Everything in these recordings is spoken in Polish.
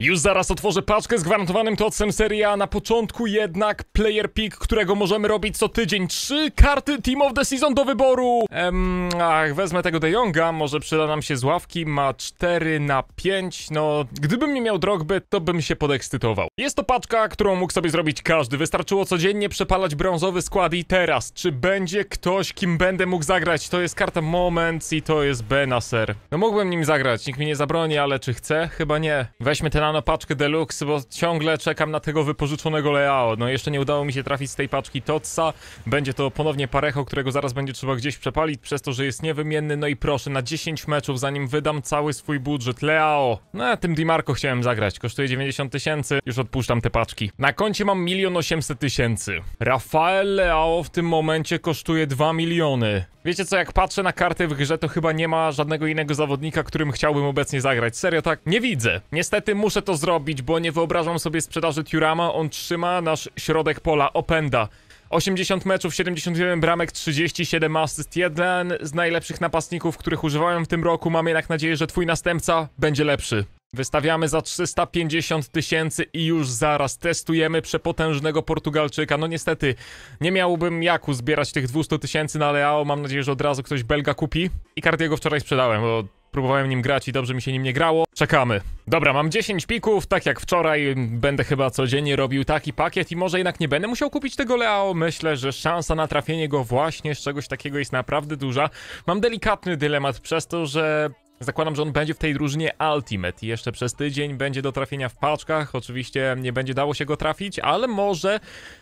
Już zaraz otworzę paczkę z gwarantowanym tocem serii A. Na początku jednak player pick, którego możemy robić co tydzień. Trzy karty Team of the Season do wyboru. Ehm, ach, wezmę tego De Jonga, może przyda nam się z ławki. Ma 4 na 5. No, gdybym nie miał drogby, to bym się podekscytował. Jest to paczka, którą mógł sobie zrobić każdy. Wystarczyło codziennie przepalać brązowy skład i teraz. Czy będzie ktoś, kim będę mógł zagrać? To jest karta Moments i to jest Benacer. No mógłbym nim zagrać, nikt mi nie zabroni, ale czy chcę? Chyba nie. Weźmy ten rano paczkę deluxe, bo ciągle czekam na tego wypożyczonego Leao. No jeszcze nie udało mi się trafić z tej paczki Totsa. Będzie to ponownie parecho, którego zaraz będzie trzeba gdzieś przepalić, przez to, że jest niewymienny. No i proszę, na 10 meczów, zanim wydam cały swój budżet, Leao. No a tym Dimarco chciałem zagrać, kosztuje 90 tysięcy, już odpuszczam te paczki. Na koncie mam 1 800 tysięcy. Rafael Leao w tym momencie kosztuje 2 miliony. Wiecie co, jak patrzę na karty w grze, to chyba nie ma żadnego innego zawodnika, którym chciałbym obecnie zagrać. Serio tak? Nie widzę. Niestety muszę muszę to zrobić, bo nie wyobrażam sobie sprzedaży Tiurama. On trzyma nasz środek pola, opęda. 80 meczów, 71 bramek, 37 asyst. Jeden z najlepszych napastników, których używałem w tym roku. Mam jednak nadzieję, że twój następca będzie lepszy. Wystawiamy za 350 tysięcy i już zaraz testujemy przepotężnego Portugalczyka. No niestety, nie miałbym jak uzbierać tych 200 tysięcy na no Leao. Mam nadzieję, że od razu ktoś Belga kupi. I jego wczoraj sprzedałem, bo Próbowałem nim grać i dobrze mi się nim nie grało. Czekamy. Dobra, mam 10 pików, tak jak wczoraj. Będę chyba codziennie robił taki pakiet i może jednak nie będę musiał kupić tego Leo. Myślę, że szansa na trafienie go właśnie z czegoś takiego jest naprawdę duża. Mam delikatny dylemat przez to, że Zakładam, że on będzie w tej drużynie Ultimate. Jeszcze przez tydzień będzie do trafienia w paczkach. Oczywiście nie będzie dało się go trafić, ale może,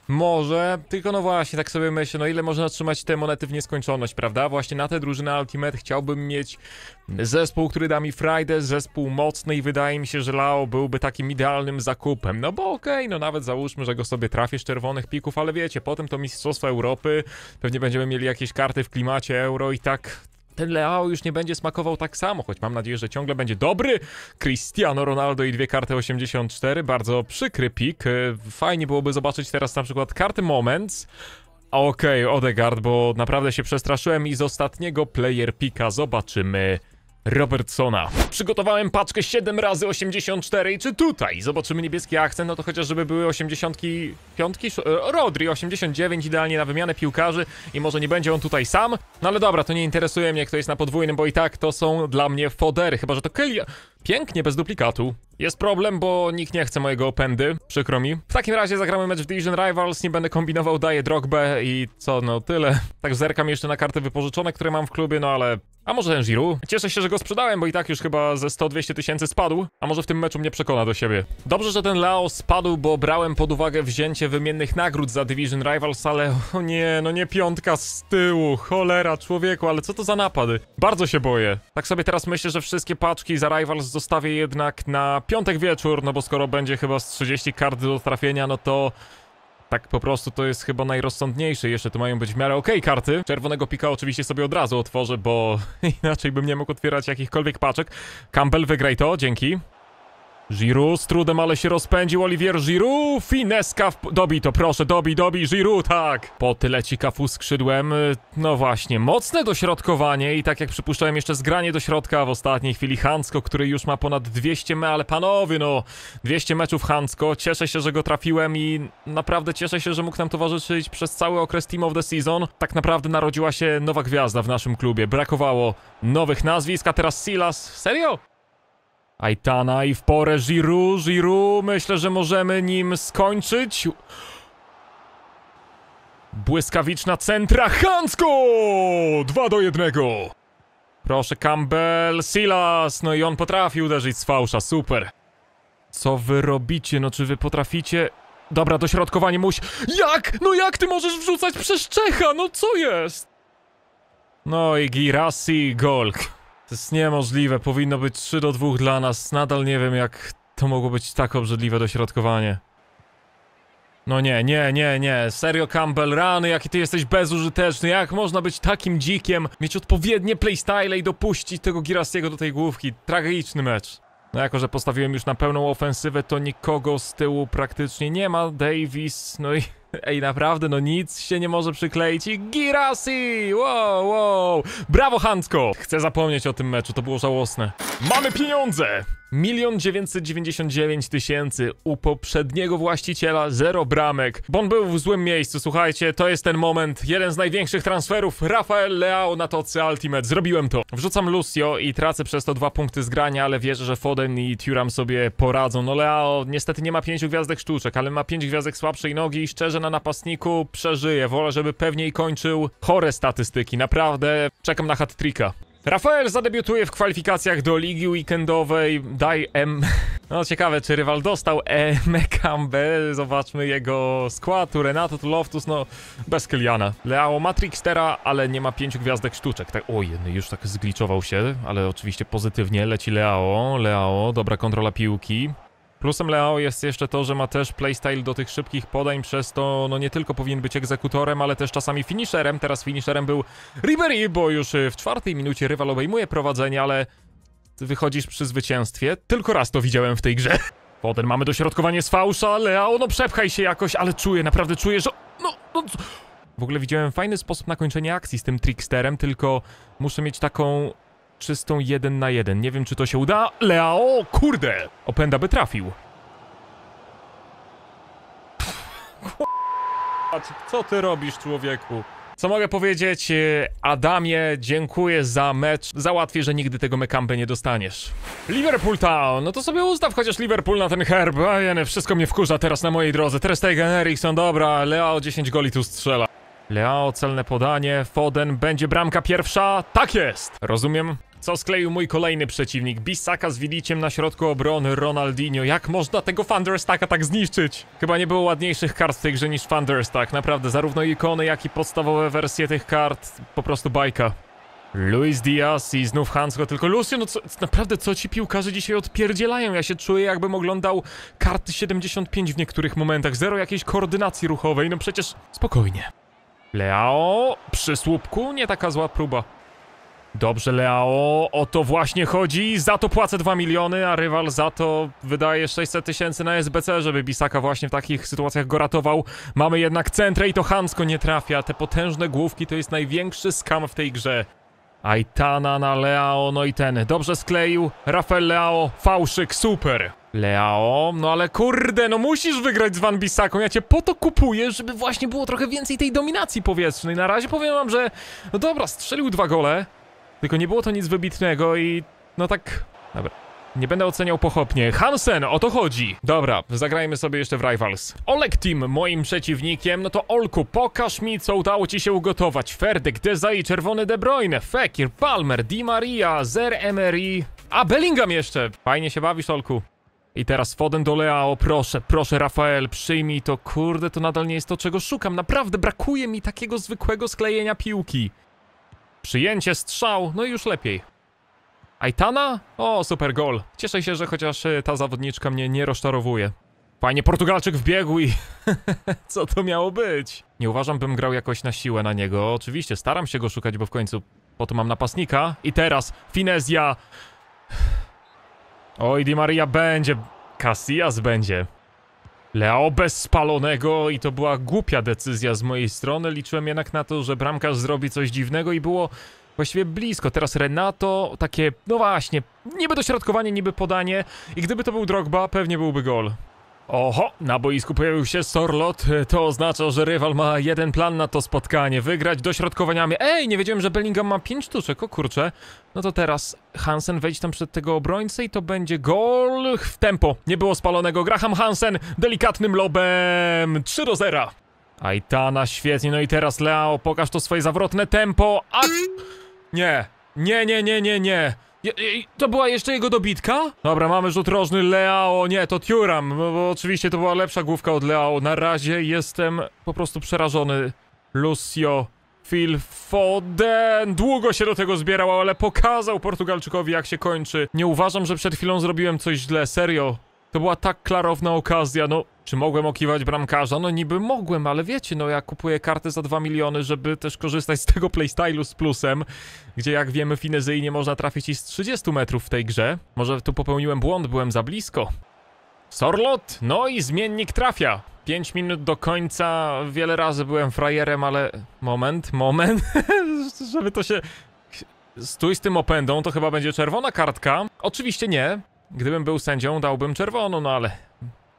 może. Tylko no właśnie, tak sobie myślę, no ile można trzymać te monety w nieskończoność, prawda? Właśnie na tę drużynę Ultimate chciałbym mieć zespół, który da mi Friday, zespół mocny i wydaje mi się, że Lao byłby takim idealnym zakupem. No bo okej, okay, no nawet załóżmy, że go sobie trafisz czerwonych pików, ale wiecie, potem to Mistrzostwa Europy, pewnie będziemy mieli jakieś karty w klimacie euro i tak ten Leao już nie będzie smakował tak samo, choć mam nadzieję, że ciągle będzie dobry. Cristiano Ronaldo i dwie karty 84, bardzo przykry pik. E, fajnie byłoby zobaczyć teraz na przykład karty Moments. Okej, okay, Odegaard, bo naprawdę się przestraszyłem i z ostatniego player pika zobaczymy Robertsona. Przygotowałem paczkę 7 razy 84 czy tutaj zobaczymy niebieski akcent, no to chociaż żeby były 85, e, Rodri 89 idealnie na wymianę piłkarzy i może nie będzie on tutaj sam, no ale dobra, to nie interesuje mnie kto jest na podwójnym, bo i tak to są dla mnie fodery, chyba że to Kylia. Pięknie, bez duplikatu. Jest problem, bo nikt nie chce mojego opędy, przykro mi. W takim razie zagramy mecz w Division Rivals, nie będę kombinował, daję drogbę i co, no tyle. Tak zerkam jeszcze na karty wypożyczone, które mam w klubie, no ale a może ten Giroud? Cieszę się, że go sprzedałem, bo i tak już chyba ze 100-200 tysięcy spadł. A może w tym meczu mnie przekona do siebie. Dobrze, że ten Lao spadł, bo brałem pod uwagę wzięcie wymiennych nagród za Division Rivals, ale o nie, no nie piątka z tyłu. Cholera, człowieku, ale co to za napady? Bardzo się boję. Tak sobie teraz myślę, że wszystkie paczki za Rivals zostawię jednak na piątek wieczór, no bo skoro będzie chyba z 30 kart do trafienia, no to... Tak po prostu to jest chyba najrozsądniejsze. Jeszcze tu mają być w miarę okej okay karty. Czerwonego pika oczywiście sobie od razu otworzę, bo inaczej bym nie mógł otwierać jakichkolwiek paczek. Campbell, wygraj to, dzięki. Giroud z trudem, ale się rozpędził Olivier Giroud, fineska w... Dobij to, proszę, dobij, dobij, Giroud, tak! Po tyle ci Kafu skrzydłem, y, no właśnie, mocne dośrodkowanie i tak jak przypuszczałem jeszcze zgranie do środka w ostatniej chwili Hansko, który już ma ponad 200 me, ale panowie no, 200 meczów Hansko, cieszę się, że go trafiłem i naprawdę cieszę się, że mógł nam towarzyszyć przez cały okres Team of the Season. Tak naprawdę narodziła się nowa gwiazda w naszym klubie, brakowało nowych nazwisk, a teraz Silas, serio? Aitana i w porę Giroud, Giroud, myślę, że możemy nim skończyć. Błyskawiczna centra, Hansko! 2 do 1. Proszę Campbell, Silas, no i on potrafi uderzyć z fałsza, super. Co wy robicie, no czy wy potraficie... Dobra, dośrodkowanie muś... Jak? No jak ty możesz wrzucać przez Czecha, no co jest? No i Girassi, golk. To jest niemożliwe, powinno być 3 do 2 dla nas. Nadal nie wiem jak to mogło być tak obrzydliwe dośrodkowanie. No nie, nie, nie, nie. Serio Campbell, rany, jaki ty jesteś bezużyteczny. Jak można być takim dzikiem, mieć odpowiednie playstyle i dopuścić tego Girasiego do tej główki. Tragiczny mecz. No jako, że postawiłem już na pełną ofensywę, to nikogo z tyłu praktycznie nie ma. Davis, no i Ej, naprawdę, no nic się nie może przykleić i Girasi! Wow, wow! Brawo, Handko! Chcę zapomnieć o tym meczu, to było żałosne. Mamy pieniądze! 1 999 tysięcy u poprzedniego właściciela, zero bramek, bo on był w złym miejscu, słuchajcie, to jest ten moment, jeden z największych transferów, Rafael Leao na tocy Ultimate, zrobiłem to. Wrzucam Lucio i tracę przez to dwa punkty zgrania, ale wierzę, że Foden i Thuram sobie poradzą. No Leao niestety nie ma pięciu gwiazdek sztuczek, ale ma pięć gwiazdek słabszej nogi i szczerze że na napastniku przeżyje. Wolę, żeby pewniej kończył chore statystyki. Naprawdę czekam na hat -tricka. Rafael zadebiutuje w kwalifikacjach do ligi weekendowej. Daj M. No ciekawe, czy rywal dostał E. Mekambe. Zobaczmy jego skład. Tu Renato, tu Loftus, no bez Kyliana. Leao ma Trickstera, ale nie ma pięciu gwiazdek sztuczek. Tak, oj, no, już tak zgliczował się, ale oczywiście pozytywnie. Leci Leao, Leao, dobra kontrola piłki. Plusem Leao jest jeszcze to, że ma też playstyle do tych szybkich podań, przez to no nie tylko powinien być egzekutorem, ale też czasami finisherem. Teraz finisherem był Ribery, bo już y, w czwartej minucie rywal obejmuje prowadzenie, ale ty wychodzisz przy zwycięstwie. Tylko raz to widziałem w tej grze. Potem mamy dośrodkowanie z fałsza, Leao, no przepchaj się jakoś, ale czuję, naprawdę czuję, że... No, no... W ogóle widziałem fajny sposób na kończenie akcji z tym tricksterem, tylko muszę mieć taką czystą jeden na jeden. Nie wiem, czy to się uda. Leo, kurde! Openda by trafił. Co ty robisz, człowieku? Co mogę powiedzieć? E, Adamie, dziękuję za mecz. Załatwię, że nigdy tego mekampy nie dostaniesz. Liverpool Town. No to sobie ustaw chociaż Liverpool na ten herb. Ajene, wszystko mnie wkurza teraz na mojej drodze. Ter Stegen, są dobra. Leao 10 goli tu strzela. Leao, celne podanie. Foden, będzie bramka pierwsza. Tak jest! Rozumiem. Co skleił mój kolejny przeciwnik? Bissaka z Wiliciem na środku obrony, Ronaldinho. Jak można tego Thunderstacka tak zniszczyć? Chyba nie było ładniejszych kart w tej grze niż Thunderstack. Naprawdę, zarówno ikony, jak i podstawowe wersje tych kart. Po prostu bajka. Luis Diaz i znów Hansko, tylko Lucio, no co, naprawdę co ci piłkarze dzisiaj odpierdzielają? Ja się czuję jakbym oglądał karty 75 w niektórych momentach, zero jakiejś koordynacji ruchowej, no przecież spokojnie. Leao, przy słupku, nie taka zła próba. Dobrze, Leao, o to właśnie chodzi. Za to płacę 2 miliony, a rywal za to wydaje 600 tysięcy na SBC, żeby Bisaka właśnie w takich sytuacjach go ratował. Mamy jednak centrę i to Hansko nie trafia. Te potężne główki to jest największy skam w tej grze. Aitana na Leao, no i ten. Dobrze skleił. Rafael Leao, fałszyk, super. Leao, no ale kurde, no musisz wygrać z Van Bissaką, ja cię po to kupuję, żeby właśnie było trochę więcej tej dominacji powietrznej. Na razie powiem wam, że no dobra, strzelił dwa gole, tylko nie było to nic wybitnego i no tak... Dobra. Nie będę oceniał pochopnie. Hansen, o to chodzi. Dobra, zagrajmy sobie jeszcze w Rivals. Oleg Team moim przeciwnikiem, no to Olku, pokaż mi, co udało ci się ugotować. Ferdek, Dezai, Czerwony De Bruyne, Fekir, Palmer, Di Maria, Zer Emery... A, Bellingham jeszcze! Fajnie się bawisz, Olku. I teraz Foden do Leao, proszę, proszę Rafael, przyjmij to, kurde, to nadal nie jest to, czego szukam, naprawdę brakuje mi takiego zwykłego sklejenia piłki. Przyjęcie, strzał, no i już lepiej. Aitana? O, super gol. Cieszę się, że chociaż y, ta zawodniczka mnie nie rozczarowuje. Fajnie, Portugalczyk wbiegł i... Co to miało być? Nie uważam, bym grał jakoś na siłę na niego. Oczywiście, staram się go szukać, bo w końcu po to mam napastnika. I teraz Finezja... Oj, Di Maria będzie. Casillas będzie. Leo bez spalonego i to była głupia decyzja z mojej strony. Liczyłem jednak na to, że bramkarz zrobi coś dziwnego i było właściwie blisko. Teraz Renato, takie, no właśnie, niby dośrodkowanie, niby podanie i gdyby to był Drogba, pewnie byłby gol. Oho, na boisku pojawił się Sorlot, to oznacza, że rywal ma jeden plan na to spotkanie, wygrać dośrodkowaniami. Ej, nie wiedziałem, że Bellingham ma pięć sztuczek, o kurczę. No to teraz Hansen wejdź tam przed tego obrońcę i to będzie gol w tempo. Nie było spalonego, Graham Hansen delikatnym lobem 3 do 0. Aitana, świetnie, no i teraz Leo, pokaż to swoje zawrotne tempo, a... Nie, nie, nie, nie, nie, nie to była jeszcze jego dobitka? Dobra, mamy rzut rożny Leao, nie, to Turam, bo, no bo oczywiście to była lepsza główka od Leao. Na razie jestem po prostu przerażony. Lucio Phil Foden długo się do tego zbierał, ale pokazał Portugalczykowi jak się kończy. Nie uważam, że przed chwilą zrobiłem coś źle, serio. To była tak klarowna okazja, no... Czy mogłem okiwać bramkarza? No niby mogłem, ale wiecie, no ja kupuję kartę za 2 miliony, żeby też korzystać z tego playstylu z plusem, gdzie jak wiemy finezyjnie można trafić i z 30 metrów w tej grze. Może tu popełniłem błąd, byłem za blisko. Sorlot! No i zmiennik trafia! 5 minut do końca, wiele razy byłem frajerem, ale... Moment, moment, żeby to się... Stój z tym opędą, to chyba będzie czerwona kartka. Oczywiście nie, Gdybym był sędzią, dałbym czerwoną, no ale...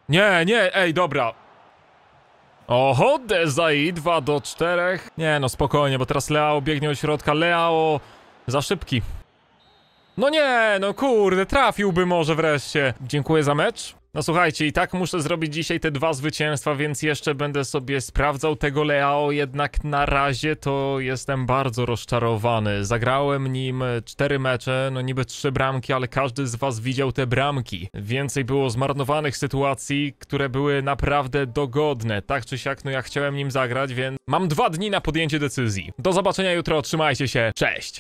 Nie, nie, ej, dobra. Oho, Dezai 2 do 4. Nie, no spokojnie, bo teraz Leao biegnie od środka. Leao za szybki. No nie, no kurde, trafiłby może wreszcie. Dziękuję za mecz. No słuchajcie, i tak muszę zrobić dzisiaj te dwa zwycięstwa, więc jeszcze będę sobie sprawdzał tego Leao, jednak na razie to jestem bardzo rozczarowany. Zagrałem nim cztery mecze, no niby trzy bramki, ale każdy z was widział te bramki. Więcej było zmarnowanych sytuacji, które były naprawdę dogodne. Tak czy siak, no ja chciałem nim zagrać, więc mam dwa dni na podjęcie decyzji. Do zobaczenia jutro, trzymajcie się, cześć!